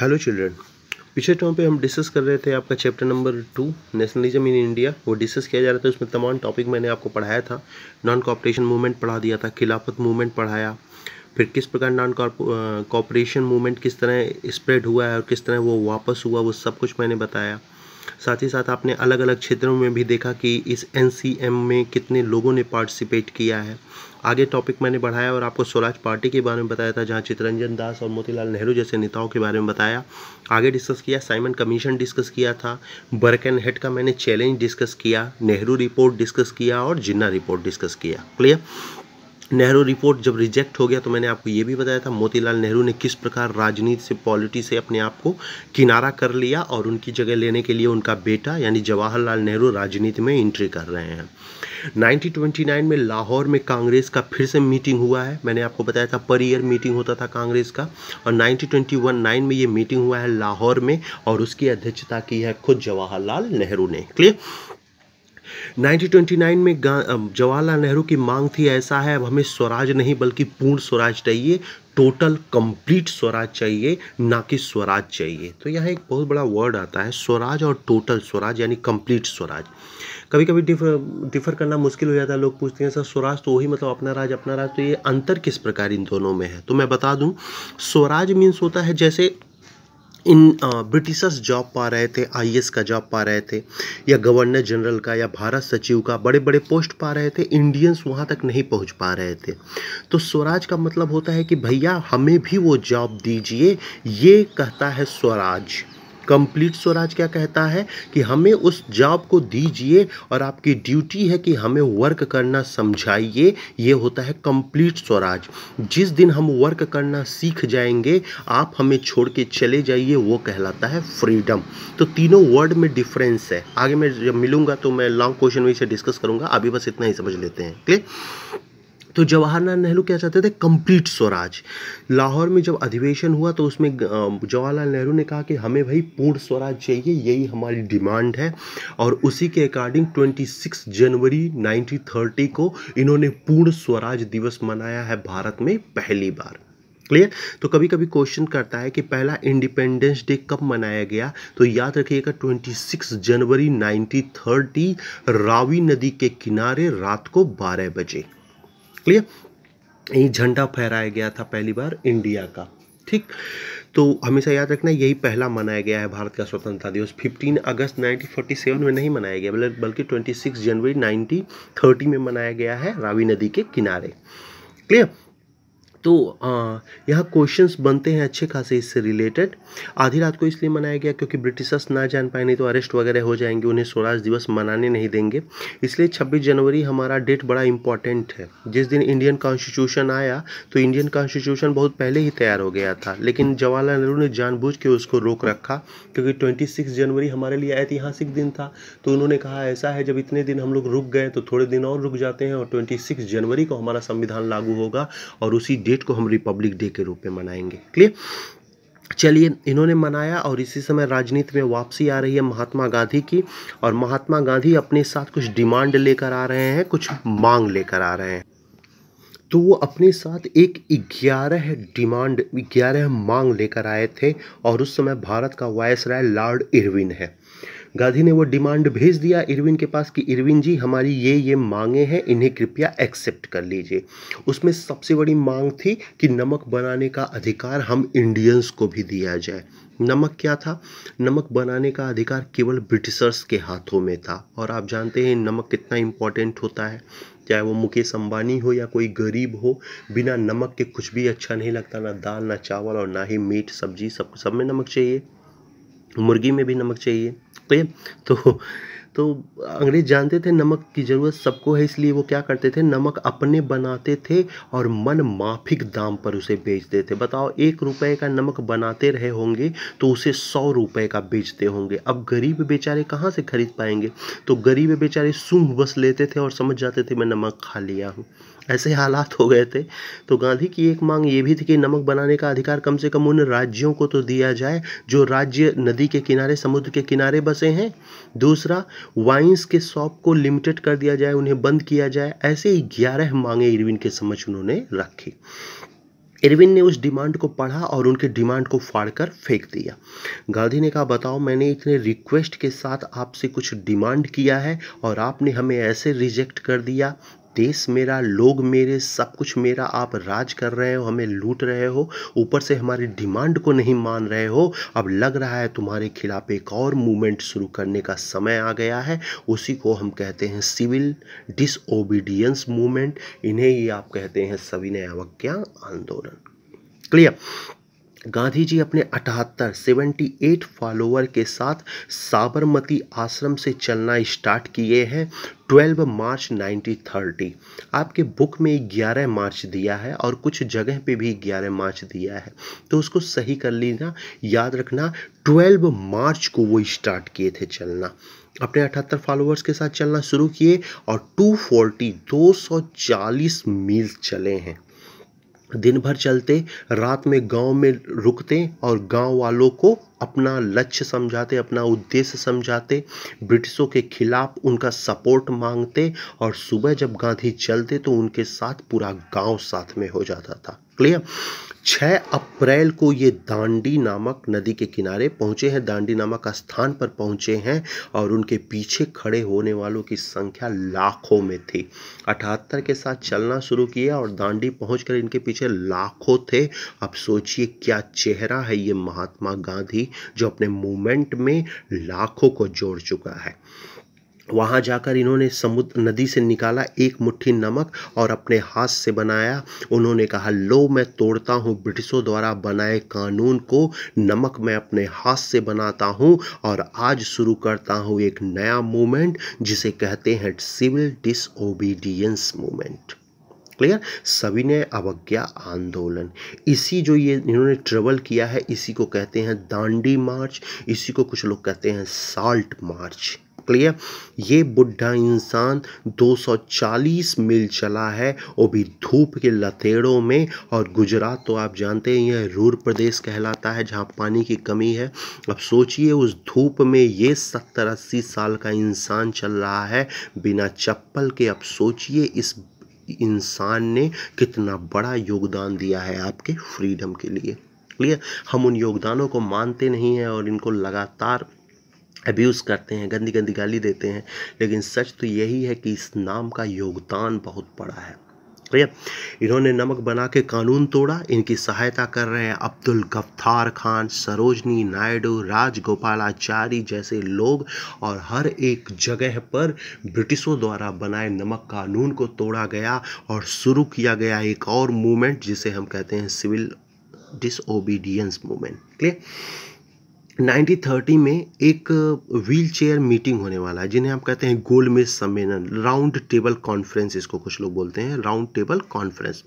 hello children पिछले term पे हम डिस्कस कर रहे थे आपका chapter number two nationalism in India वो डिस्कस किया जा रहा था उसमें तमाम टॉपिक मैंने आपको पढ़ाया था नॉन कॉपरेशन मूवमेंट पढ़ा दिया था खिलाफत मूवमेंट पढ़ाया फिर किस प्रकार नॉन कॉपरेशन मूवमेंट किस तरह स्प्रेड हुआ है और किस तरह वो वापस हुआ वो सब कुछ मैंने बताया साथ ही साथ आपने अलग अलग क्षेत्रों में भी देखा कि इस एन में कितने लोगों ने पार्टिसिपेट किया है आगे टॉपिक मैंने बढ़ाया और आपको स्वराज पार्टी के बारे में बताया था जहाँ चितरंजन दास और मोतीलाल नेहरू जैसे नेताओं के बारे में बताया आगे डिस्कस किया साइमन कमीशन डिस्कस किया था बर्क एंड हेड का मैंने चैलेंज डिस्कस किया नेहरू रिपोर्ट डिस्कस किया और जिन्ना रिपोर्ट डिस्कस किया क्लियर नेहरू रिपोर्ट जब रिजेक्ट हो गया तो मैंने आपको ये भी बताया था मोतीलाल नेहरू ने किस प्रकार राजनीति से पॉलिटी से अपने आप को किनारा कर लिया और उनकी जगह लेने के लिए उनका बेटा यानी जवाहरलाल नेहरू राजनीति में एंट्री कर रहे हैं 1929 में लाहौर में कांग्रेस का फिर से मीटिंग हुआ है मैंने आपको बताया था पर ईयर मीटिंग होता था कांग्रेस का और नाइनटीन 9 में ये मीटिंग हुआ है लाहौर में और उसकी अध्यक्षता की है खुद जवाहरलाल नेहरू ने क्लियर 1929 में जवाहरलाल नेहरू की मांग थी ऐसा है अब हमें स्वराज नहीं बल्कि पूर्ण स्वराज चाहिए टोटल कंप्लीट स्वराज चाहिए ना कि स्वराज चाहिए तो यहाँ एक बहुत बड़ा वर्ड आता है स्वराज और टोटल स्वराज यानी कंप्लीट स्वराज कभी कभी डिफर डिफर करना मुश्किल हो जाता है लोग पूछते हैं सर स्वराज तो वही मतलब अपना राज अपना राज तो ये अंतर किस प्रकार इन दोनों में है तो मैं बता दूं स्वराज मीन्स होता है जैसे इन ब्रिटिशर्स जॉब पा रहे थे आई का जॉब पा रहे थे या गवर्नर जनरल का या भारत सचिव का बड़े बड़े पोस्ट पा रहे थे इंडियंस वहाँ तक नहीं पहुँच पा रहे थे तो स्वराज का मतलब होता है कि भैया हमें भी वो जॉब दीजिए ये कहता है स्वराज कंप्लीट स्वराज क्या कहता है कि हमें उस जॉब को दीजिए और आपकी ड्यूटी है कि हमें वर्क करना समझाइए ये होता है कंप्लीट स्वराज जिस दिन हम वर्क करना सीख जाएंगे आप हमें छोड़ के चले जाइए वो कहलाता है फ्रीडम तो तीनों वर्ड में डिफरेंस है आगे मैं जब मिलूंगा तो मैं लॉन्ग क्वेश्चन में इसे डिस्कस करूंगा अभी बस इतना ही समझ लेते हैं क्लियर तो जवाहरलाल नेहरू क्या चाहते थे कंप्लीट स्वराज लाहौर में जब अधिवेशन हुआ तो उसमें जवाहरलाल नेहरू ने कहा कि हमें भाई पूर्ण स्वराज चाहिए यही हमारी डिमांड है और उसी के अकॉर्डिंग 26 जनवरी 1930 को इन्होंने पूर्ण स्वराज दिवस मनाया है भारत में पहली बार क्लियर तो कभी कभी क्वेश्चन करता है कि पहला इंडिपेंडेंस डे कब मनाया गया तो याद रखिएगा 26 जनवरी 1930 रावी नदी के किनारे रात को 12 बजे क्लियर ये झंडा फहराया गया था पहली बार इंडिया का ठीक तो हमेशा याद रखना यही पहला मनाया गया है भारत का स्वतंत्रता दिवस 15 अगस्त 1947 में नहीं मनाया गया बल्कि 26 जनवरी 1930 में मनाया गया है रावी नदी के किनारे क्लियर तो यहाँ क्वेश्चंस बनते हैं अच्छे खासे इससे रिलेटेड आधी रात को इसलिए मनाया गया क्योंकि ब्रिटिशर्स ना जान पाए नहीं तो अरेस्ट वगैरह हो जाएंगे उन्हें स्वराज दिवस मनाने नहीं देंगे इसलिए 26 जनवरी हमारा डेट बड़ा इंपॉर्टेंट है जिस दिन इंडियन कॉन्स्टिट्यूशन आया तो इंडियन कॉन्स्टिट्यूशन बहुत पहले ही तैयार हो गया था लेकिन जवाहरलाल नेहरू ने जानबूझ के उसको रोक रखा क्योंकि ट्वेंटी जनवरी हमारे लिए ऐतिहासिक दिन था तो उन्होंने कहा ऐसा है जब इतने दिन हम लोग रुक गए तो थोड़े दिन और रुक जाते हैं और ट्वेंटी जनवरी को हमारा संविधान लागू होगा और उसी डेट डेट को हम रिपब्लिक डे के रूप में मनाएंगे क्लियर चलिए इन्होंने मनाया और इसी समय राजनीति में वापसी आ रही है महात्मा गांधी की और महात्मा गांधी अपने साथ कुछ डिमांड लेकर आ रहे हैं कुछ मांग लेकर आ रहे हैं तो वो अपने साथ एक ग्यारह डिमांड ग्यारह मांग लेकर आए थे और उस समय भारत का वायसराय लॉर्ड इरविन है गांधी ने वो डिमांड भेज दिया इरविन के पास कि इरविन जी हमारी ये ये मांगे हैं इन्हें कृपया एक्सेप्ट कर लीजिए उसमें सबसे बड़ी मांग थी कि नमक बनाने का अधिकार हम इंडियंस को भी दिया जाए नमक क्या था नमक बनाने का अधिकार केवल ब्रिटिशर्स के हाथों में था और आप जानते हैं नमक कितना इम्पोर्टेंट होता है चाहे वो मुकेश अंबानी हो या कोई गरीब हो बिना नमक के कुछ भी अच्छा नहीं लगता ना दाल ना चावल और ना ही मीट सब्जी सब सब में नमक चाहिए मुर्गी में भी नमक चाहिए ओके तो, तो तो अंग्रेज जानते थे नमक की ज़रूरत सबको है इसलिए वो क्या करते थे नमक अपने बनाते थे और मन माफिक दाम पर उसे बेचते थे बताओ एक रुपए का नमक बनाते रहे होंगे तो उसे सौ रुपए का बेचते होंगे अब गरीब बेचारे कहाँ से खरीद पाएंगे तो गरीब बेचारे सूंघ बस लेते थे और समझ जाते थे मैं नमक खा लिया हूँ ऐसे हालात हो गए थे तो गांधी की एक मांग ये भी थी कि नमक बनाने का अधिकार कम से कम उन राज्यों को तो दिया जाए जो राज्य नदी के किनारे समुद्र के किनारे बसे हैं दूसरा वाइन्स के शॉप को लिमिटेड कर दिया जाए उन्हें बंद किया जाए ऐसे ही ग्यारह मांगे इरविन के समझ उन्होंने रखी इरविन ने उस डिमांड को पढ़ा और उनके डिमांड को फाड़ कर फेंक दिया गांधी ने कहा बताओ मैंने इतने रिक्वेस्ट के साथ आपसे कुछ डिमांड किया है और आपने हमें ऐसे रिजेक्ट कर दिया देश मेरा लोग मेरे सब कुछ मेरा आप राज कर रहे हो हमें लूट रहे हो ऊपर से हमारी डिमांड को नहीं मान रहे हो अब लग रहा है तुम्हारे खिलाफ एक और मूवमेंट शुरू करने का समय आ गया है उसी को हम कहते हैं सिविल डिसओबीडियंस मूवमेंट इन्हें ही आप कहते हैं सविनय अवज्ञा आंदोलन क्लियर गांधी जी अपने अठहत्तर सेवेंटी एट फॉलोअर के साथ साबरमती आश्रम से चलना स्टार्ट किए हैं 12 मार्च 1930 आपके बुक में 11 मार्च दिया है और कुछ जगह पे भी 11 मार्च दिया है तो उसको सही कर लीजिए याद रखना 12 मार्च को वो स्टार्ट किए थे चलना अपने अठहत्तर फॉलोअर्स के साथ चलना शुरू किए और 240 240 मील चले हैं दिन भर चलते रात में गांव में रुकते और गांव वालों को अपना लक्ष्य समझाते अपना उद्देश्य समझाते ब्रिटिशों के खिलाफ उनका सपोर्ट मांगते और सुबह जब गांधी चलते तो उनके साथ पूरा गांव साथ में हो जाता था क्लियर छः अप्रैल को ये दांडी नामक नदी के किनारे पहुंचे हैं दांडी नामक स्थान पर पहुंचे हैं और उनके पीछे खड़े होने वालों की संख्या लाखों में थी अठहत्तर के साथ चलना शुरू किया और दांडी पहुंचकर इनके पीछे लाखों थे अब सोचिए क्या चेहरा है ये महात्मा गांधी जो अपने मूवमेंट में लाखों को जोड़ चुका है वहाँ जाकर इन्होंने समुद्र नदी से निकाला एक मुट्ठी नमक और अपने हाथ से बनाया उन्होंने कहा लो मैं तोड़ता हूँ ब्रिटिशों द्वारा बनाए कानून को नमक मैं अपने हाथ से बनाता हूँ और आज शुरू करता हूँ एक नया मूवमेंट जिसे कहते हैं सिविल डिसओबीडियंस मूवमेंट क्लियर सविनय अवज्ञा आंदोलन इसी जो ये इन्होंने ट्रेवल किया है इसी को कहते हैं दांडी मार्च इसी को कुछ लोग कहते हैं साल्ट मार्च क्लियर ये बुढ़ा इंसान 240 मील चला है वो भी धूप के लतेड़ों में और गुजरात तो आप जानते हैं यह रूर प्रदेश कहलाता है जहाँ पानी की कमी है अब सोचिए उस धूप में ये सत्तर अस्सी साल का इंसान चल रहा है बिना चप्पल के अब सोचिए इस इंसान ने कितना बड़ा योगदान दिया है आपके फ्रीडम के लिए क्लियर हम उन योगदानों को मानते नहीं हैं और इनको लगातार अब्यूज़ करते हैं गंदी गंदी गाली देते हैं लेकिन सच तो यही है कि इस नाम का योगदान बहुत बड़ा है भैया इन्होंने नमक बना के कानून तोड़ा इनकी सहायता कर रहे हैं अब्दुल गफ्तार खान सरोजनी नायडू राजगोपालाचारी जैसे लोग और हर एक जगह पर ब्रिटिशों द्वारा बनाए नमक कानून को तोड़ा गया और शुरू किया गया एक और मूवमेंट जिसे हम कहते हैं सिविल डिसओबीडियंस मूवमेंट क्लियर 1930 में एक व्हील चेयर मीटिंग होने वाला है जिन्हें हम कहते हैं गोल मेज सम्मेलन राउंड टेबल कॉन्फ्रेंस इसको कुछ लोग बोलते हैं राउंड टेबल कॉन्फ्रेंस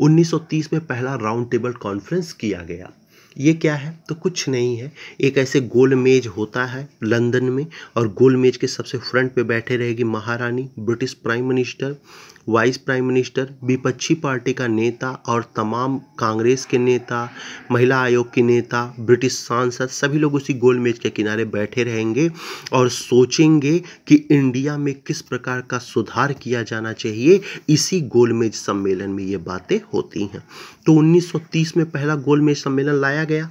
1930 में पहला राउंड टेबल कॉन्फ्रेंस किया गया ये क्या है तो कुछ नहीं है एक ऐसे गोल मेज होता है लंदन में और गोल मेज के सबसे फ्रंट पे बैठे रहेगी महारानी British prime minister vice prime minister विपक्षी पार्टी का नेता और तमाम कांग्रेस के नेता महिला आयोग के नेता ब्रिटिश सांसद सभी लोग उसी गोल मेज के किनारे बैठे रहेंगे और सोचेंगे कि इंडिया में किस प्रकार का सुधार किया जाना चाहिए इसी गोल मेज सम्मेलन में ये बातें होती हैं तो 1930 में पहला गोल मेज सम्मेलन लाया गया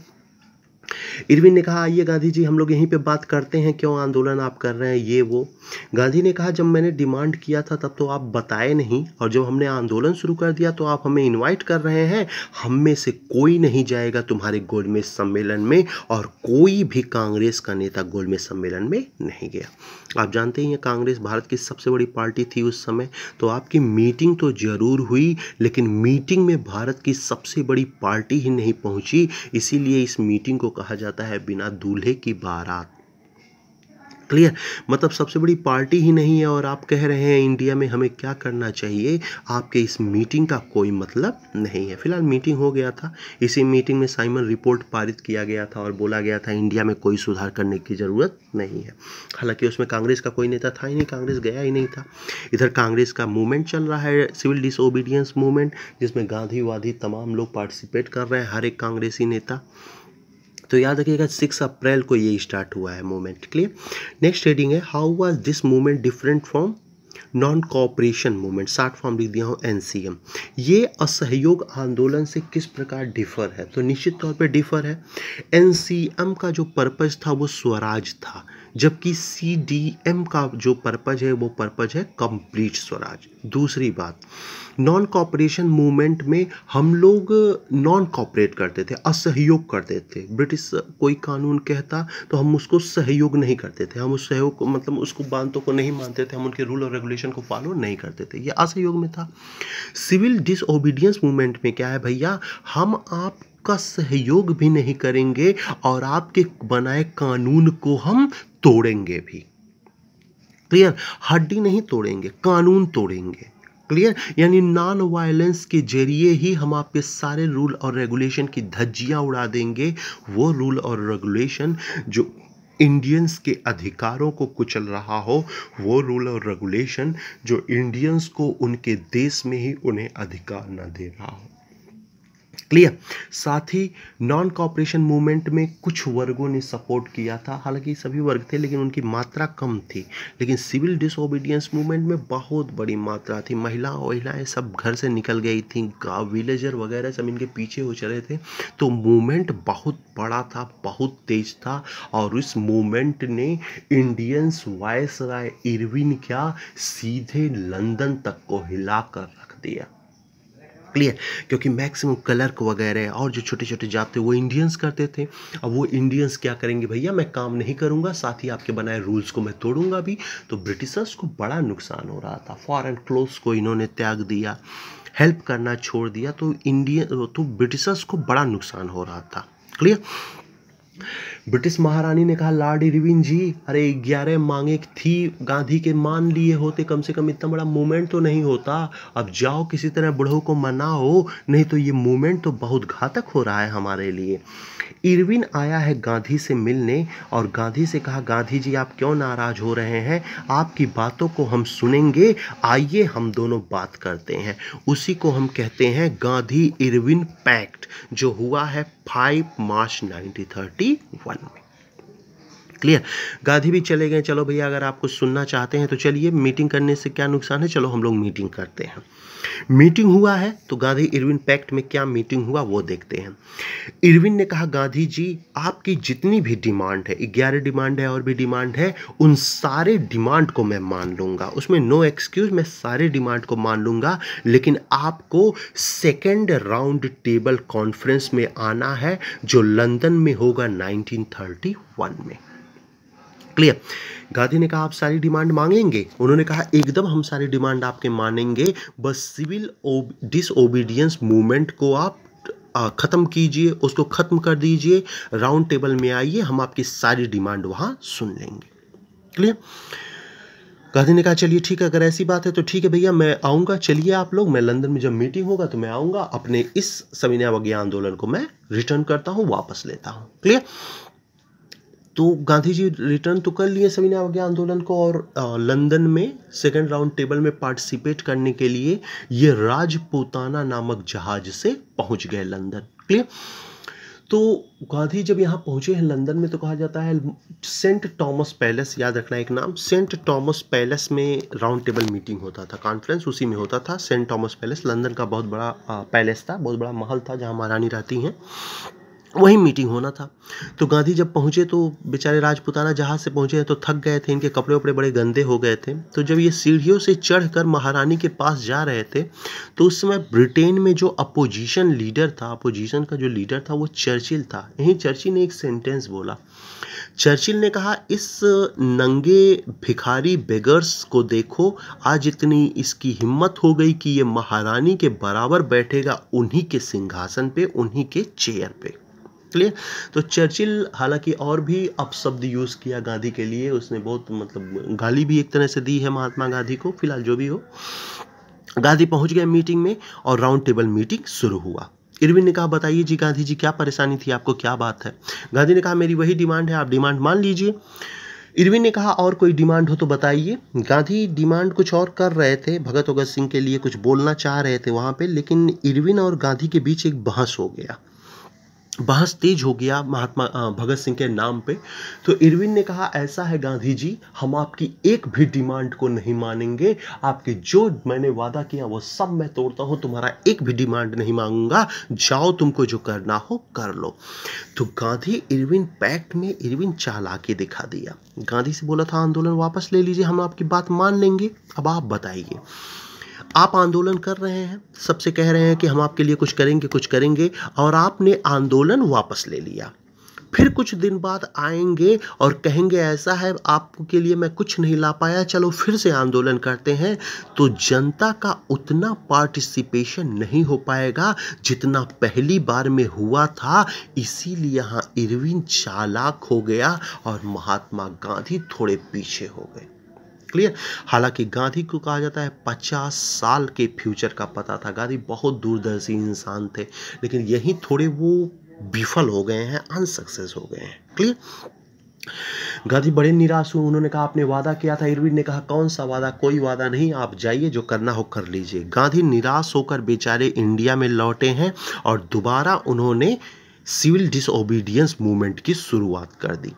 इरविन ने कहा आइए गांधी जी हम लोग यहीं पे बात करते हैं क्यों आंदोलन आप कर रहे हैं ये वो गांधी ने कहा जब मैंने डिमांड किया था तब तो आप बताए नहीं और जब हमने आंदोलन शुरू कर दिया तो आप हमें इनवाइट कर रहे हैं हम में से कोई नहीं जाएगा तुम्हारे गोलमेज सम्मेलन में और कोई भी कांग्रेस का नेता गोलमेज सम्मेलन में नहीं गया आप जानते ही हैं कांग्रेस भारत की सबसे बड़ी पार्टी थी उस समय तो आपकी मीटिंग तो ज़रूर हुई लेकिन मीटिंग में भारत की सबसे बड़ी पार्टी ही नहीं पहुंची इसीलिए इस मीटिंग को कहा जाता है बिना दूल्हे की बारात क्लियर मतलब सबसे बड़ी पार्टी ही नहीं है और आप कह रहे हैं इंडिया में हमें क्या करना चाहिए आपके इस मीटिंग का कोई मतलब नहीं है फिलहाल मीटिंग हो गया था इसी मीटिंग में साइमन रिपोर्ट पारित किया गया था और बोला गया था इंडिया में कोई सुधार करने की ज़रूरत नहीं है हालांकि उसमें कांग्रेस का कोई नेता था ही नहीं कांग्रेस गया ही नहीं था इधर कांग्रेस का मूवमेंट चल रहा है सिविल डिसोबीडियंस मूवमेंट जिसमें गांधीवादी तमाम लोग पार्टिसिपेट कर रहे हैं हर एक कांग्रेसी नेता तो याद रखिएगा सिक्स अप्रैल को ये स्टार्ट हुआ है मूवमेंट क्लियर नेक्स्ट रेडिंग है how was this movement different from non cooperation movement short form लिख दिया हूँ एम ये असहयोग आंदोलन से किस प्रकार डिफर है तो निश्चित तौर पे डिफर है एम का जो पर्पज़ था वो स्वराज था जबकि सी डी एम का जो पर्पज है वो पर्पज है कंप्लीट स्वराज दूसरी बात नॉन कॉपरेशन मूवमेंट में हम लोग नॉन कॉपरेट करते थे असहयोग करते थे ब्रिटिश कोई कानून कहता तो हम उसको सहयोग नहीं करते थे हम उस सहयोग को मतलब उसको बातों को नहीं मानते थे हम उनके रूल और रेगुलेशन को फॉलो नहीं करते थे ये असहयोग में था सिविल डिसओबीडियंस मूवमेंट में क्या है भैया हम आप का सहयोग भी नहीं करेंगे और आपके बनाए कानून को हम तोड़ेंगे भी क्लियर हड्डी नहीं तोड़ेंगे कानून तोड़ेंगे क्लियर यानी नॉन वायलेंस के जरिए ही हम आपके सारे रूल और रेगुलेशन की धज्जियां उड़ा देंगे वो रूल और रेगुलेशन जो इंडियंस के अधिकारों को कुचल रहा हो वो रूल और रेगुलेशन जो इंडियंस को उनके देश में ही उन्हें अधिकार ना दे रहा हो क्लियर साथ ही नॉन कॉपरेशन मूवमेंट में कुछ वर्गों ने सपोर्ट किया था हालांकि सभी वर्ग थे लेकिन उनकी मात्रा कम थी लेकिन सिविल डिसोबीडियंस मूवमेंट में बहुत बड़ी मात्रा थी महिला वहिलाएँ सब घर से निकल गई थी गाँव विलेजर वगैरह सब इनके पीछे हो चले थे तो मूवमेंट बहुत बड़ा था बहुत तेज था और इस मूवमेंट ने इंडियंस वायस राय इरविन क्या सीधे लंदन तक को हिला कर रख दिया क्लियर क्योंकि मैक्सिमम क्लर्क वगैरह और जो छोटे छोटे जाप थे वो इंडियंस करते थे अब वो इंडियंस क्या करेंगे भैया मैं काम नहीं करूँगा साथ ही आपके बनाए रूल्स को मैं तोड़ूंगा भी तो ब्रिटिशर्स को बड़ा नुकसान हो रहा था फॉरन क्लोथ्स को इन्होंने त्याग दिया हेल्प करना छोड़ दिया तो इंडियन तो ब्रिटिशर्स को बड़ा नुकसान हो रहा था क्लियर ब्रिटिश महारानी ने कहा लॉर्ड इरविन जी अरे ग्यारह मांगे थी गांधी के मान लिए होते कम से कम इतना बड़ा मूवमेंट तो नहीं होता अब जाओ किसी तरह बुढ़ो को मनाओ नहीं तो ये मूवमेंट तो बहुत घातक हो रहा है हमारे लिए इरविन आया है गांधी से मिलने और गांधी से कहा गांधी जी आप क्यों नाराज हो रहे हैं आपकी बातों को हम सुनेंगे आइए हम दोनों बात करते हैं उसी को हम कहते हैं गांधी इरविन पैक्ट जो हुआ है five March nineteen thirty one clear Gandhi भी चले गए चलो भैया अगर आप कुछ सुनना चाहते हैं तो चलिए मीटिंग करने से क्या नुकसान है चलो हम लोग मीटिंग करते हैं मीटिंग हुआ है तो गांधी इरविन पैक्ट में क्या मीटिंग हुआ वो देखते हैं इरविन ने कहा गांधी जी आपकी जितनी भी डिमांड है ग्यारह डिमांड है और भी डिमांड है उन सारे डिमांड को मैं मान लूंगा उसमें नो एक्सक्यूज मैं सारे डिमांड को मान लूंगा लेकिन आपको सेकेंड राउंड टेबल कॉन्फ्रेंस में आना है जो लंदन में होगा 1931 में क्लियर गांधी ने कहा आप सारी डिमांड मांगेंगे उन्होंने कहा एकदम हम सारी डिमांड आपके मानेंगे बस सिविल डिसओबीडियंस मूवमेंट को आप ख़त्म कीजिए उसको ख़त्म कर दीजिए राउंड टेबल में आइए हम आपकी सारी डिमांड वहाँ सुन लेंगे क्लियर गांधी ने कहा चलिए ठीक है अगर ऐसी बात है तो ठीक है भैया मैं आऊँगा चलिए आप लोग मैं लंदन में जब मीटिंग होगा तो मैं आऊँगा अपने इस सविनय आंदोलन को मैं रिटर्न करता हूँ वापस लेता हूँ क्लियर तो गांधी जी रिटर्न तो कर लिए सविनय अवज्ञा आंदोलन को और लंदन में सेकेंड राउंड टेबल में पार्टिसिपेट करने के लिए ये राजपूताना नामक जहाज से पहुंच गए लंदन क्लियर तो गांधी जब यहाँ पहुंचे हैं लंदन में तो कहा जाता है सेंट थॉमस पैलेस याद रखना एक नाम सेंट थॉमस पैलेस में राउंड टेबल मीटिंग होता था कॉन्फ्रेंस उसी में होता था सेंट थॉमस पैलेस लंदन का बहुत बड़ा पैलेस था बहुत बड़ा महल था जहाँ महारानी रहती हैं वही मीटिंग होना था तो गांधी जब पहुंचे तो बेचारे राजपुताना जहाज से पहुंचे तो थक गए थे इनके कपड़े वपड़े बड़े गंदे हो गए थे तो जब ये सीढ़ियों से चढ़कर महारानी के पास जा रहे थे तो उस समय ब्रिटेन में जो अपोजिशन लीडर था अपोजिशन का जो लीडर था वो चर्चिल था यहीं चर्चिल ने एक सेंटेंस बोला चर्चिल ने कहा इस नंगे भिखारी बेगर्स को देखो आज इतनी इसकी हिम्मत हो गई कि ये महारानी के बराबर बैठेगा उन्हीं के सिंहासन पे उन्हीं के चेयर पे क्लियर तो चर्चिल हालांकि और भी अपशब्द यूज़ किया गांधी के लिए उसने बहुत मतलब गाली भी एक तरह से दी है महात्मा गांधी को फिलहाल जो भी हो गांधी पहुंच गए मीटिंग में और राउंड टेबल मीटिंग शुरू हुआ इरविन ने कहा बताइए जी गांधी जी क्या परेशानी थी आपको क्या बात है गांधी ने कहा मेरी वही डिमांड है आप डिमांड मान लीजिए इरविन ने कहा और कोई डिमांड हो तो बताइए गांधी डिमांड कुछ और कर रहे थे भगत भगत सिंह के लिए कुछ बोलना चाह रहे थे वहां पे लेकिन इरविन और गांधी के बीच एक बहस हो गया बहस तेज हो गया महात्मा भगत सिंह के नाम पे तो इरविन ने कहा ऐसा है गांधी जी हम आपकी एक भी डिमांड को नहीं मानेंगे आपके जो मैंने वादा किया वो सब मैं तोड़ता हूँ तुम्हारा एक भी डिमांड नहीं मांगूंगा जाओ तुमको जो करना हो कर लो तो गांधी इरविन पैक्ट में इरविन चालाकी दिखा दिया गांधी से बोला था आंदोलन वापस ले लीजिए हम आपकी बात मान लेंगे अब आप बताइए आप आंदोलन कर रहे हैं सबसे कह रहे हैं कि हम आपके लिए कुछ करेंगे कुछ करेंगे और आपने आंदोलन वापस ले लिया फिर कुछ दिन बाद आएंगे और कहेंगे ऐसा है आपके लिए मैं कुछ नहीं ला पाया चलो फिर से आंदोलन करते हैं तो जनता का उतना पार्टिसिपेशन नहीं हो पाएगा जितना पहली बार में हुआ था इसीलिए यहाँ इरविन चालाक हो गया और महात्मा गांधी थोड़े पीछे हो गए क्लियर हालांकि गांधी को कहा जाता है पचास साल के फ्यूचर का पता था गांधी बहुत दूरदर्शी इंसान थे लेकिन यही थोड़े वो विफल हो गए हैं अनसक्सेस हो गए हैं क्लियर गांधी बड़े निराश हुए उन्होंने कहा आपने वादा किया था इरविन ने कहा कौन सा वादा कोई वादा नहीं आप जाइए जो करना हो कर लीजिए गांधी निराश होकर बेचारे इंडिया में लौटे हैं और दोबारा उन्होंने सिविल डिसओबीडियंस मूवमेंट की शुरुआत कर दी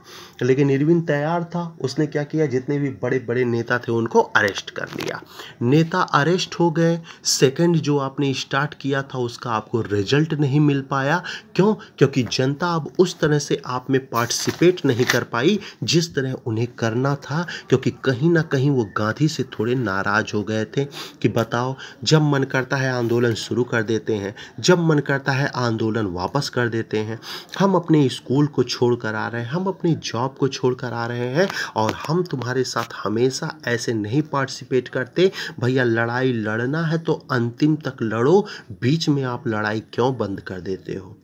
लेकिन इरविन तैयार था उसने क्या किया जितने भी बड़े बड़े नेता थे उनको अरेस्ट कर लिया नेता अरेस्ट हो गए सेकंड जो आपने स्टार्ट किया था उसका आपको रिजल्ट नहीं मिल पाया क्यों क्योंकि जनता अब उस तरह से आप में पार्टिसिपेट नहीं कर पाई जिस तरह उन्हें करना था क्योंकि कहीं ना कहीं वो गांधी से थोड़े नाराज हो गए थे कि बताओ जब मन करता है आंदोलन शुरू कर देते हैं जब मन करता है आंदोलन वापस कर देते हैं हम अपने स्कूल को छोड़ कर आ रहे हैं हम अपनी जॉब जॉब को छोड़कर आ रहे हैं और हम तुम्हारे साथ हमेशा ऐसे नहीं पार्टिसिपेट करते भैया लड़ाई लड़ना है तो अंतिम तक लड़ो बीच में आप लड़ाई क्यों बंद कर देते हो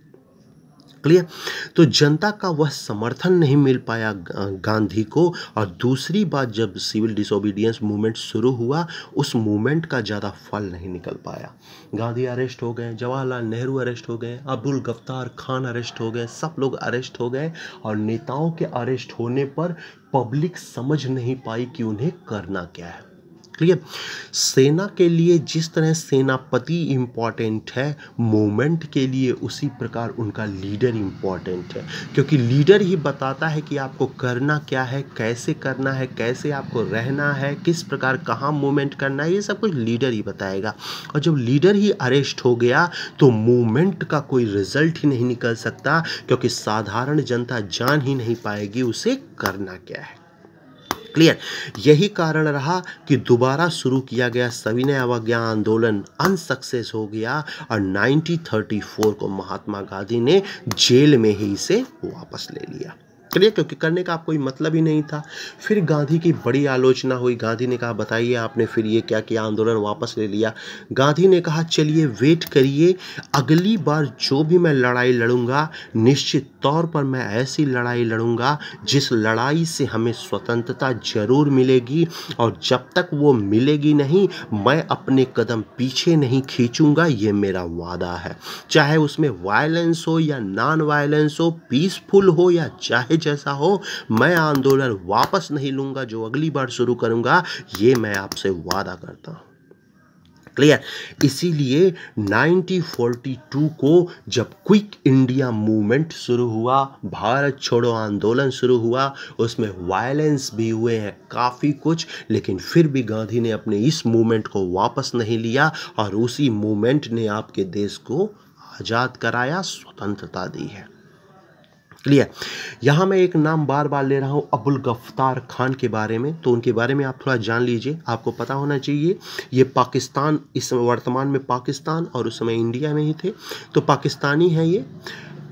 क्लियर तो जनता का वह समर्थन नहीं मिल पाया गांधी को और दूसरी बात जब सिविल डिसोबीडियंस मूवमेंट शुरू हुआ उस मूवमेंट का ज़्यादा फल नहीं निकल पाया गांधी अरेस्ट हो गए जवाहरलाल नेहरू अरेस्ट हो गए अब्दुल गफ्तार खान अरेस्ट हो गए सब लोग अरेस्ट हो गए और नेताओं के अरेस्ट होने पर पब्लिक समझ नहीं पाई कि उन्हें करना क्या है क्लियर सेना के लिए जिस तरह सेनापति इम्पॉर्टेंट है मोमेंट के लिए उसी प्रकार उनका लीडर इम्पॉर्टेंट है क्योंकि लीडर ही बताता है कि आपको करना क्या है कैसे करना है कैसे आपको रहना है किस प्रकार कहाँ मूवमेंट करना है ये सब कुछ लीडर ही बताएगा और जब लीडर ही अरेस्ट हो गया तो मूवमेंट का कोई रिजल्ट ही नहीं निकल सकता क्योंकि साधारण जनता जान ही नहीं पाएगी उसे करना क्या है क्लियर यही कारण रहा कि दोबारा शुरू किया गया सविनय अवज्ञा आंदोलन अनसक्सेस हो गया और 1934 को महात्मा गांधी ने जेल में ही इसे वापस ले लिया क्लियर क्योंकि करने का कोई मतलब ही नहीं था फिर गांधी की बड़ी आलोचना हुई गांधी ने कहा बताइए आपने फिर ये क्या किया आंदोलन वापस ले लिया गांधी ने कहा चलिए वेट करिए अगली बार जो भी मैं लड़ाई लड़ूंगा निश्चित तौर पर मैं ऐसी लड़ाई लड़ूंगा जिस लड़ाई से हमें स्वतंत्रता जरूर मिलेगी और जब तक वो मिलेगी नहीं मैं अपने कदम पीछे नहीं खींचूंगा ये मेरा वादा है चाहे उसमें वायलेंस हो या नॉन वायलेंस हो पीसफुल हो या चाहे जैसा हो मैं आंदोलन वापस नहीं लूंगा जो अगली बार शुरू करूंगा ये मैं आपसे वादा करता हूं क्लियर इसीलिए 1942 को जब क्विक इंडिया मूवमेंट शुरू हुआ भारत छोड़ो आंदोलन शुरू हुआ उसमें वायलेंस भी हुए हैं काफ़ी कुछ लेकिन फिर भी गांधी ने अपने इस मूवमेंट को वापस नहीं लिया और उसी मूवमेंट ने आपके देश को आज़ाद कराया स्वतंत्रता दी है क्लियर यहाँ मैं एक नाम बार बार ले रहा हूँ अबुल गफ्तार खान के बारे में तो उनके बारे में आप थोड़ा जान लीजिए आपको पता होना चाहिए ये पाकिस्तान इस वर्तमान में पाकिस्तान और उस समय इंडिया में ही थे तो पाकिस्तानी हैं ये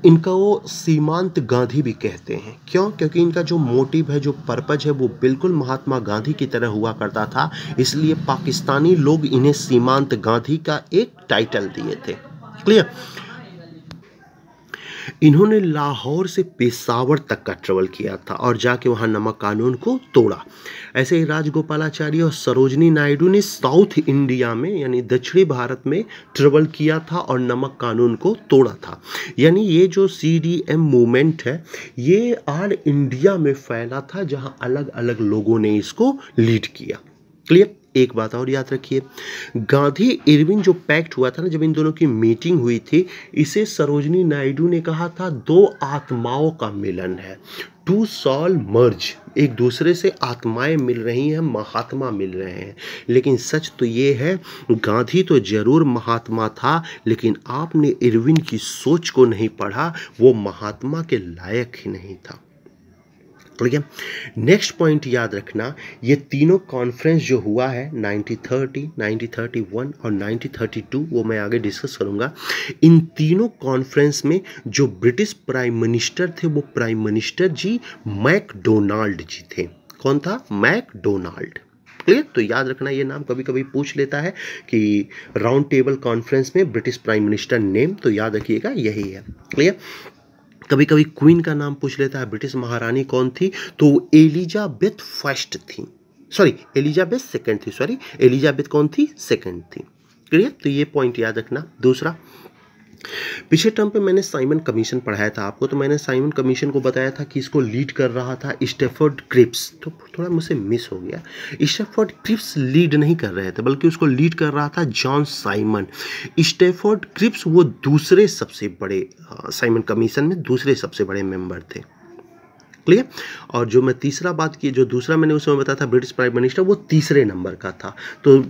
इनका वो सीमांत गांधी भी कहते हैं क्यों क्योंकि इनका जो मोटिव है जो पर्पज है वो बिल्कुल महात्मा गांधी की तरह हुआ करता था इसलिए पाकिस्तानी लोग इन्हें सीमांत गांधी का एक टाइटल दिए थे क्लियर इन्होंने लाहौर से पेशावर तक का ट्रेवल किया था और जाके वहाँ नमक कानून को तोड़ा ऐसे ही राजगोपालाचार्य और सरोजनी नायडू ने साउथ इंडिया में यानी दक्षिणी भारत में ट्रेवल किया था और नमक कानून को तोड़ा था यानी ये जो सी डी एम मूवमेंट है ये आर इंडिया में फैला था जहाँ अलग अलग लोगों ने इसको लीड किया क्लियर एक बात और याद रखिए गांधी इरविन जो पैक्ट हुआ था ना जब इन दोनों की मीटिंग हुई थी इसे सरोजनी नायडू ने कहा था दो आत्माओं का मिलन है टू सॉल मर्ज एक दूसरे से आत्माएं मिल रही हैं महात्मा मिल रहे हैं लेकिन सच तो ये है गांधी तो जरूर महात्मा था लेकिन आपने इरविन की सोच को नहीं पढ़ा वो महात्मा के लायक ही नहीं था ठीक है नेक्स्ट पॉइंट याद रखना ये तीनों कॉन्फ्रेंस जो हुआ है 1930, 1931 और 1932 वो मैं आगे डिस्कस करूंगा इन तीनों कॉन्फ्रेंस में जो ब्रिटिश प्राइम मिनिस्टर थे वो prime minister ji MacDonald ji थे कौन था मैकडोनाल्ड क्लियर तो याद रखना ये नाम कभी कभी पूछ लेता है कि राउंड टेबल कॉन्फ्रेंस में ब्रिटिश प्राइम मिनिस्टर नेम तो याद रखिएगा यही है क्लियर कभी कभी क्वीन का नाम पूछ लेता है ब्रिटिश महारानी कौन थी तो एलिजाबेथ फर्स्ट थी सॉरी एलिजाबेथ सेकंड थी सॉरी एलिजाबेथ कौन थी सेकंड थी क्लियर तो ये पॉइंट याद रखना दूसरा पिछले टर्म पे मैंने साइमन कमीशन पढ़ाया था आपको तो मैंने साइमन कमीशन को बताया था कि इसको लीड कर रहा था स्टेफर्ड क्रिप्स तो थोड़ा मुझसे मिस हो गया स्टेफर्ड क्रिप्स लीड नहीं कर रहे थे बल्कि उसको लीड कर रहा था जॉन साइमन स्टेफर्ड क्रिप्स वो दूसरे सबसे बड़े साइमन कमीशन में दूसरे सबसे बड़े मेंबर थे क्लियर और जो मैं तीसरा बात की जो दूसरा मैंने उस समय बताया था ब्रिटिश प्राइम मिनिस्टर वो तीसरे नंबर का था तो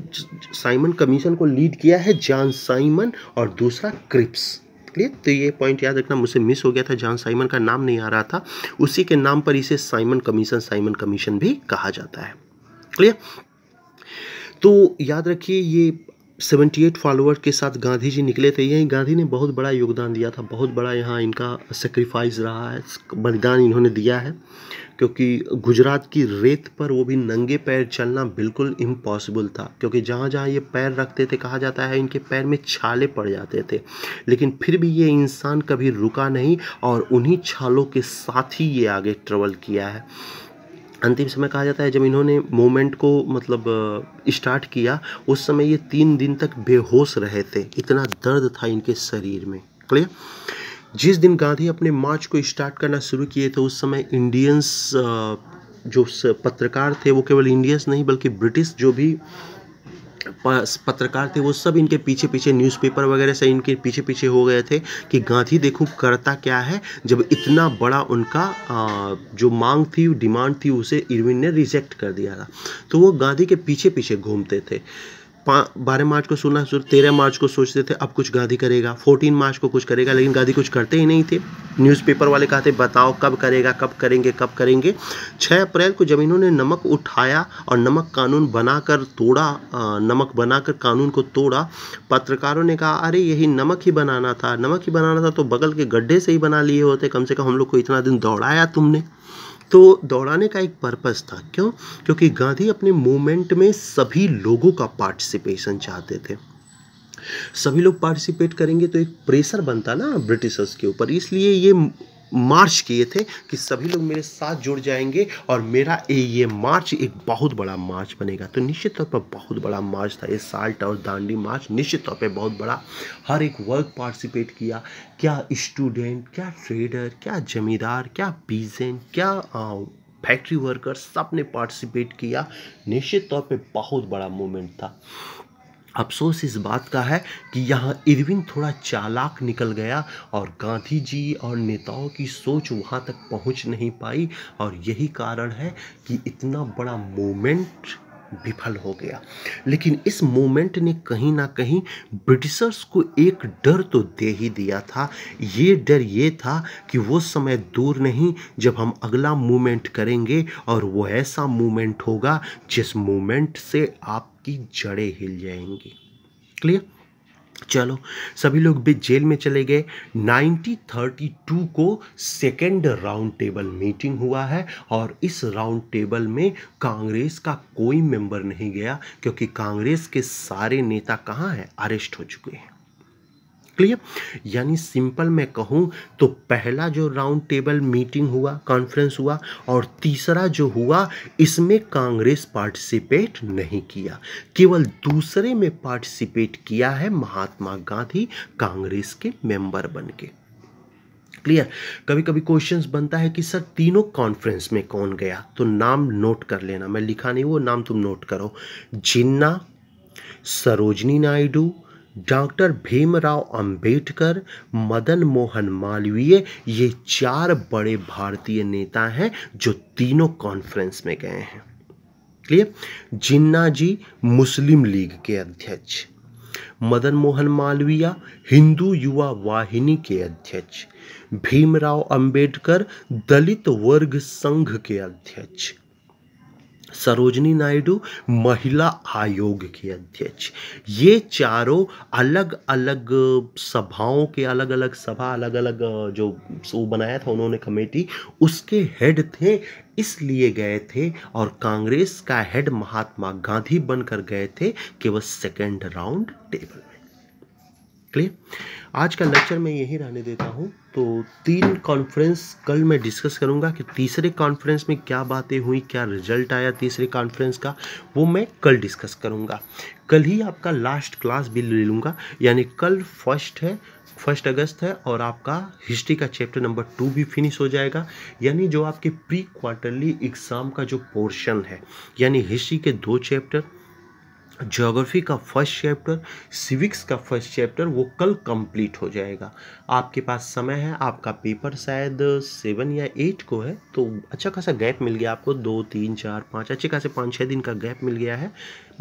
साइमन कमीशन को लीड किया है जॉन साइमन और दूसरा क्रिप्स क्लियर तो ये पॉइंट याद रखना मुझसे मिस हो गया था जॉन साइमन का नाम नहीं आ रहा था उसी के नाम पर इसे साइमन कमीशन साइमन कमीशन भी कहा जाता है क्लियर तो याद रखिए ये सेवेंटी एट फॉलोअर के साथ गांधी जी निकले थे यही गांधी ने बहुत बड़ा योगदान दिया था बहुत बड़ा यहाँ इनका सेक्रीफाइस रहा है बलिदान इन्होंने दिया है क्योंकि गुजरात की रेत पर वो भी नंगे पैर चलना बिल्कुल इम्पॉसिबल था क्योंकि जहाँ जहाँ ये पैर रखते थे कहा जाता है इनके पैर में छाले पड़ जाते थे लेकिन फिर भी ये इंसान कभी रुका नहीं और उन्हीं छालों के साथ ही ये आगे ट्रेवल किया है अंतिम समय कहा जाता है जब इन्होंने मोमेंट को मतलब स्टार्ट किया उस समय ये तीन दिन तक बेहोश रहे थे इतना दर्द था इनके शरीर में क्लियर जिस दिन गांधी अपने मार्च को स्टार्ट करना शुरू किए थे उस समय इंडियंस जो पत्रकार थे वो केवल इंडियंस नहीं बल्कि ब्रिटिश जो भी पत्रकार थे वो सब इनके पीछे पीछे न्यूज़पेपर वगैरह से इनके पीछे पीछे हो गए थे कि गांधी देखो करता क्या है जब इतना बड़ा उनका जो मांग थी डिमांड थी उसे इरविन ने रिजेक्ट कर दिया था तो वो गांधी के पीछे पीछे घूमते थे बारह मार्च को सुना तेरह मार्च को सोचते थे अब कुछ गांधी करेगा फोर्टीन मार्च को कुछ करेगा लेकिन गांधी कुछ करते ही नहीं थे न्यूज़पेपर वाले कहते बताओ कब करेगा कब करेंगे कब करेंगे छः अप्रैल को जब इन्होंने नमक उठाया और नमक कानून बनाकर तोड़ा नमक बनाकर कानून को तोड़ा पत्रकारों ने कहा अरे यही नमक ही बनाना था नमक ही बनाना था तो बगल के गड्ढे से ही बना लिए होते कम से कम हम लोग को इतना दिन दौड़ाया तुमने तो दौड़ाने का एक पर्पस था क्यों क्योंकि गांधी अपने मूवमेंट में सभी लोगों का पार्टिसिपेशन चाहते थे सभी लोग पार्टिसिपेट करेंगे तो एक प्रेशर बनता ना ब्रिटिशर्स के ऊपर इसलिए ये मार्च किए थे कि सभी लोग मेरे साथ जुड़ जाएंगे और मेरा ये मार्च एक बहुत बड़ा मार्च बनेगा तो निश्चित तौर पर बहुत बड़ा मार्च था ये साल्ट और दांडी मार्च निश्चित तौर पर बहुत बड़ा हर एक वर्ग पार्टिसिपेट किया क्या स्टूडेंट क्या ट्रेडर क्या जमींदार क्या पीजेंट क्या फैक्ट्री वर्कर सब ने पार्टिसिपेट किया निश्चित तौर पे बहुत बड़ा मूवमेंट था अफसोस इस बात का है कि यहाँ इरविन थोड़ा चालाक निकल गया और गांधी जी और नेताओं की सोच वहाँ तक पहुँच नहीं पाई और यही कारण है कि इतना बड़ा मोमेंट विफल हो गया लेकिन इस मोमेंट ने कहीं ना कहीं ब्रिटिशर्स को एक डर तो दे ही दिया था ये डर ये था कि वो समय दूर नहीं जब हम अगला मूवमेंट करेंगे और वो ऐसा मूवमेंट होगा जिस मूवमेंट से आप आपकी जड़ें हिल जाएंगी क्लियर चलो सभी लोग भी जेल में चले गए 1932 को सेकेंड राउंड टेबल मीटिंग हुआ है और इस राउंड टेबल में कांग्रेस का कोई मेंबर नहीं गया क्योंकि कांग्रेस के सारे नेता कहाँ हैं अरेस्ट हो चुके हैं क्लियर यानी सिंपल मैं कहूँ तो पहला जो राउंड टेबल मीटिंग हुआ कॉन्फ्रेंस हुआ और तीसरा जो हुआ इसमें कांग्रेस पार्टिसिपेट नहीं किया केवल दूसरे में पार्टिसिपेट किया है महात्मा गांधी कांग्रेस के मेंबर बन के क्लियर कभी कभी क्वेश्चंस बनता है कि सर तीनों कॉन्फ्रेंस में कौन गया तो नाम नोट कर लेना मैं लिखा नहीं वो नाम तुम नोट करो जिन्ना सरोजनी नायडू डॉक्टर भीमराव अंबेडकर मदन मोहन मालवीय ये चार बड़े भारतीय नेता हैं जो तीनों कॉन्फ्रेंस में गए हैं क्लियर जिन्ना जी मुस्लिम लीग के अध्यक्ष मदन मोहन मालवीय हिंदू युवा वाहिनी के अध्यक्ष भीमराव अंबेडकर दलित वर्ग संघ के अध्यक्ष सरोजनी नायडू महिला आयोग की अध्यक्ष ये चारों अलग अलग सभाओं के अलग अलग सभा अलग अलग जो वो बनाया था उन्होंने कमेटी उसके हेड थे इसलिए गए थे और कांग्रेस का हेड महात्मा गांधी बनकर गए थे केवल सेकेंड राउंड टेबल क्लियर आज का लेक्चर मैं यही रहने देता हूँ तो तीन कॉन्फ्रेंस कल मैं डिस्कस करूँगा कि तीसरे कॉन्फ्रेंस में क्या बातें हुई क्या रिजल्ट आया तीसरे कॉन्फ्रेंस का वो मैं कल डिस्कस करूँगा कल ही आपका लास्ट क्लास भी ले लूँगा यानी कल फर्स्ट है फर्स्ट अगस्त है और आपका हिस्ट्री का चैप्टर नंबर टू भी फिनिश हो जाएगा यानी जो आपके प्री क्वार्टरली एग्ज़ाम का जो पोर्शन है यानी हिस्ट्री के दो चैप्टर ज्योग्राफी का फर्स्ट चैप्टर सिविक्स का फर्स्ट चैप्टर वो कल कंप्लीट हो जाएगा आपके पास समय है आपका पेपर शायद सेवन या एट को है तो अच्छा खासा गैप मिल गया आपको दो तीन चार पाँच अच्छे खासे पाँच छः दिन का गैप मिल गया है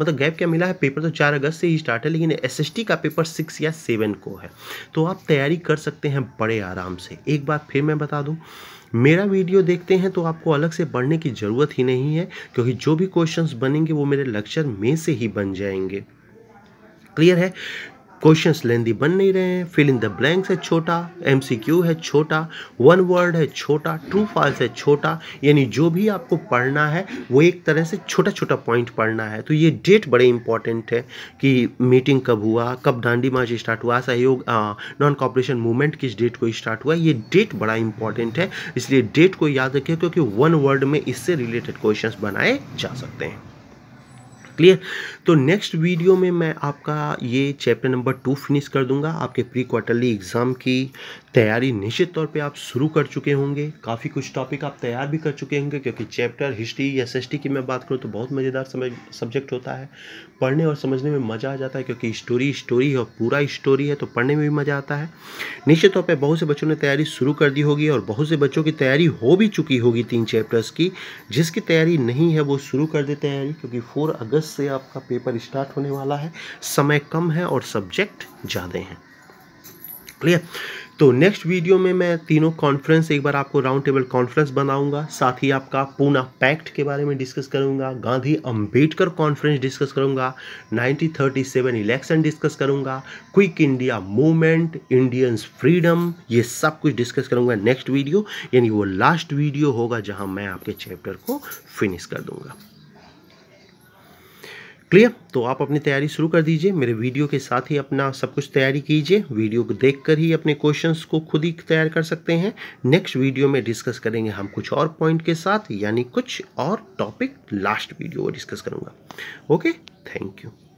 मतलब गैप क्या मिला है पेपर तो चार अगस्त से ही स्टार्ट है लेकिन एस का पेपर सिक्स या सेवन को है तो आप तैयारी कर सकते हैं बड़े आराम से एक बार फिर मैं बता दूँ मेरा वीडियो देखते हैं तो आपको अलग से पढ़ने की ज़रूरत ही नहीं है क्योंकि जो भी क्वेश्चंस बनेंगे वो मेरे लेक्चर में से ही बन जाएंगे क्लियर है क्वेश्चंस लेंदी बन नहीं रहे हैं फिल इन द ब्लैंक्स है छोटा एम है छोटा वन वर्ड है छोटा ट्रू फॉल्स है छोटा यानी जो भी आपको पढ़ना है वो एक तरह से छोटा छोटा पॉइंट पढ़ना है तो ये डेट बड़े इंपॉर्टेंट है कि मीटिंग कब हुआ कब डांडी मार्च स्टार्ट हुआ सहयोग नॉन कॉपरेशन मूवमेंट किस डेट को स्टार्ट हुआ ये डेट बड़ा इंपॉर्टेंट है इसलिए डेट को याद रखिए क्योंकि वन वर्ड में इससे रिलेटेड क्वेश्चन बनाए जा सकते हैं क्लियर तो नेक्स्ट वीडियो में मैं आपका ये चैप्टर नंबर टू फिनिश कर दूंगा आपके प्री क्वार्टरली एग्ज़ाम की तैयारी निश्चित तौर पे आप शुरू कर चुके होंगे काफ़ी कुछ टॉपिक आप तैयार भी कर चुके होंगे क्योंकि चैप्टर हिस्ट्री या एस की मैं बात करूँ तो बहुत मज़ेदार समझ सब्जेक्ट होता है पढ़ने और समझने में मज़ा आ जाता है क्योंकि स्टोरी स्टोरी और पूरा स्टोरी है तो पढ़ने में भी मज़ा आता है निश्चित तौर पर बहुत से बच्चों ने तैयारी शुरू कर दी होगी और बहुत से बच्चों की तैयारी हो भी चुकी होगी तीन चैप्टर्स की जिसकी तैयारी नहीं है वो शुरू कर दे तैयारी क्योंकि फोर अगस्त से आपका पेपर स्टार्ट होने वाला है समय कम है और सब्जेक्ट ज़्यादा हैं क्लियर तो नेक्स्ट वीडियो में मैं तीनों कॉन्फ्रेंस एक बार आपको राउंड टेबल कॉन्फ्रेंस बनाऊंगा साथ ही आपका पूना पैक्ट के बारे में डिस्कस करूंगा गांधी अंबेडकर कॉन्फ्रेंस डिस्कस करूंगा 1937 इलेक्शन डिस्कस करूंगा quit India movement Indians freedom ये सब कुछ डिस्कस करूंगा नेक्स्ट वीडियो यानी वो लास्ट वीडियो होगा जहाँ मैं आपके चैप्टर को फिनिश कर दूंगा क्लियर तो आप अपनी तैयारी शुरू कर दीजिए मेरे वीडियो के साथ ही अपना सब कुछ तैयारी कीजिए वीडियो को देखकर ही अपने क्वेश्चंस को खुद ही तैयार कर सकते हैं नेक्स्ट वीडियो में डिस्कस करेंगे हम कुछ और पॉइंट के साथ यानी कुछ और टॉपिक लास्ट वीडियो डिस्कस करूँगा ओके थैंक यू